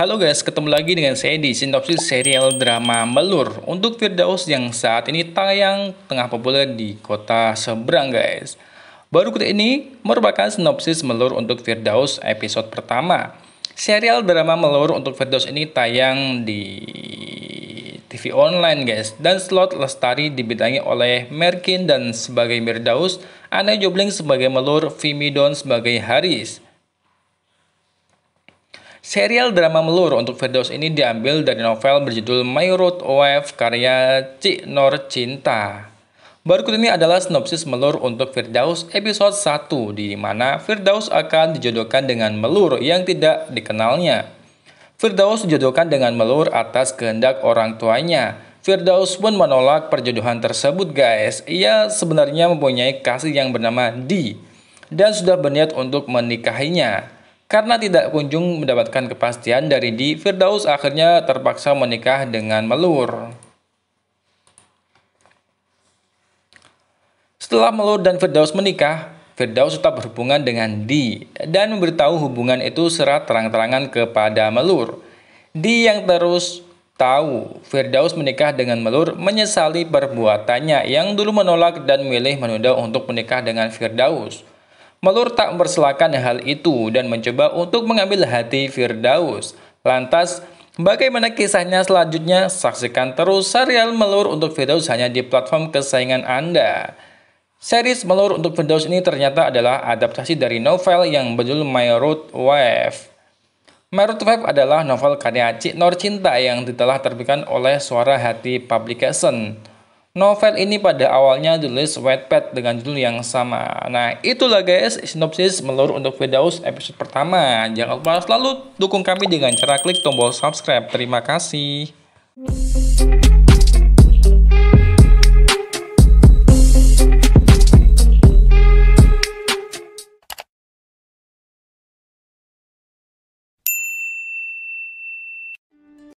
Halo guys, ketemu lagi dengan saya di sinopsis serial drama Melur untuk Firdaus yang saat ini tayang tengah populer di kota seberang guys. Baru kali ini merupakan sinopsis Melur untuk Firdaus episode pertama. Serial drama Melur untuk Firdaus ini tayang di TV online guys dan slot Lestari dibintangi oleh Merkin dan sebagai Mirdaus, Ana Jobling sebagai Melur, Vimi Don sebagai Haris. Serial drama Melur untuk Firdaus ini diambil dari novel berjudul My Road Wife karya Cik Nor Cinta. Berikut ini adalah sinopsis Melur untuk Firdaus episode 1 di mana Firdaus akan dijodohkan dengan Melur yang tidak dikenalnya. Firdaus dijodohkan dengan Melur atas kehendak orang tuanya. Firdaus pun menolak perjodohan tersebut guys. Ia sebenarnya mempunyai kasih yang bernama Di dan sudah berniat untuk menikahinya. Karena tidak kunjung mendapatkan kepastian dari Di, Firdaus akhirnya terpaksa menikah dengan Melur. Setelah Melur dan Firdaus menikah, Firdaus tetap berhubungan dengan Di dan memberitahu hubungan itu secara terang-terangan kepada Melur. Di yang terus tahu Firdaus menikah dengan Melur menyesali perbuatannya yang dulu menolak dan memilih menunda untuk menikah dengan Firdaus. Melur tak berselakan hal itu dan mencoba untuk mengambil hati Firdaus. Lantas, bagaimana kisahnya selanjutnya? Saksikan terus serial Melur untuk Firdaus hanya di platform kesayangan Anda. Series Melur untuk Windows ini ternyata adalah adaptasi dari novel yang berjudul My Road Wave. My Road Wave adalah novel karya Cik Nur Cinta yang telah terbitkan oleh Suara Hati Publication. Novel ini pada awalnya ditulis Wattpad dengan judul yang sama. Nah, itulah guys sinopsis Melur untuk Windows episode pertama. Jangan lupa selalu dukung kami dengan cara klik tombol subscribe. Terima kasih.